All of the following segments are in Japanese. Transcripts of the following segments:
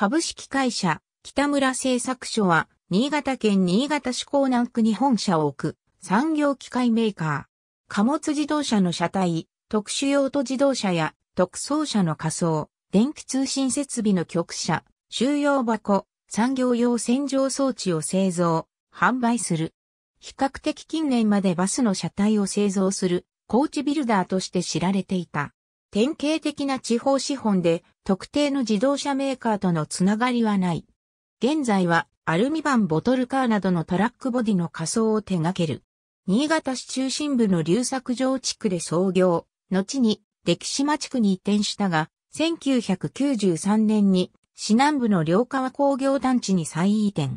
株式会社、北村製作所は、新潟県新潟市港南区に本社を置く、産業機械メーカー。貨物自動車の車体、特殊用途自動車や、特装車の仮想、電気通信設備の局車、収容箱、産業用洗浄装置を製造、販売する。比較的近年までバスの車体を製造する、コーチビルダーとして知られていた。典型的な地方資本で特定の自動車メーカーとのつながりはない。現在はアルミ板ボトルカーなどのトラックボディの仮装を手掛ける。新潟市中心部の流作城地区で創業、後に歴島地区に移転したが、1993年に市南部の両川工業団地に再移転。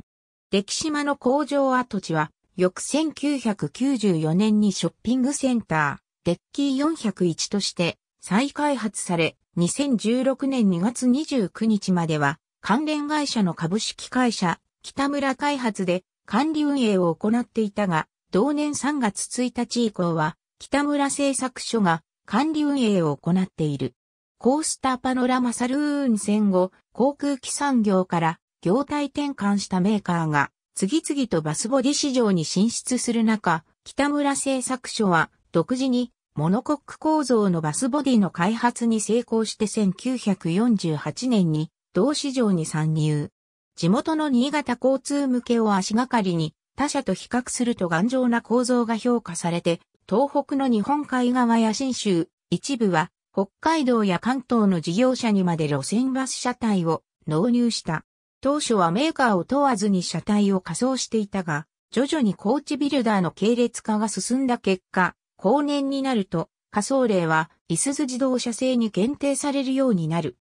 歴島の工場跡地は、翌1994年にショッピングセンター、デッキー401として再開発され、2016年2月29日までは、関連会社の株式会社、北村開発で管理運営を行っていたが、同年3月1日以降は、北村製作所が管理運営を行っている。コースターパノラマサルーン戦後、航空機産業から業態転換したメーカーが、次々とバスボディ市場に進出する中、北村製作所は独自にモノコック構造のバスボディの開発に成功して1948年に同市場に参入。地元の新潟交通向けを足がかりに他社と比較すると頑丈な構造が評価されて、東北の日本海側や新州、一部は北海道や関東の事業者にまで路線バス車体を納入した。当初はメーカーを問わずに車体を仮装していたが、徐々に高知ビルダーの系列化が進んだ結果、後年になると、仮想例は、いすゞ自動車製に限定されるようになる。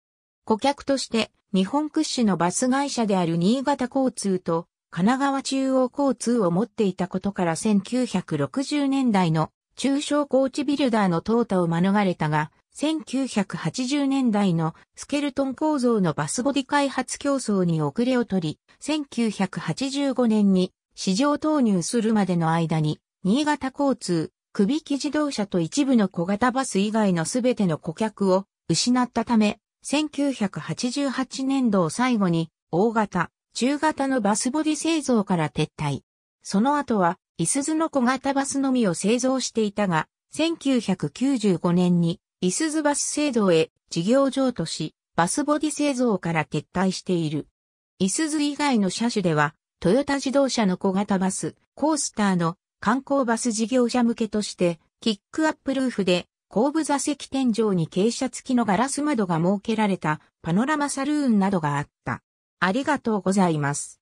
顧客として、日本屈指のバス会社である新潟交通と、神奈川中央交通を持っていたことから1960年代の中小コーチビルダーの淘汰を免れたが、1980年代のスケルトン構造のバスボディ開発競争に遅れを取り、1985年に市場投入するまでの間に、新潟交通、首木自動車と一部の小型バス以外のすべての顧客を失ったため、1988年度を最後に大型、中型のバスボディ製造から撤退。その後は、いすズの小型バスのみを製造していたが、1995年に、いすズバス製造へ事業譲渡し、バスボディ製造から撤退している。いすズ以外の車種では、トヨタ自動車の小型バス、コースターの観光バス事業者向けとして、キックアップルーフで後部座席天井に傾斜付きのガラス窓が設けられたパノラマサルーンなどがあった。ありがとうございます。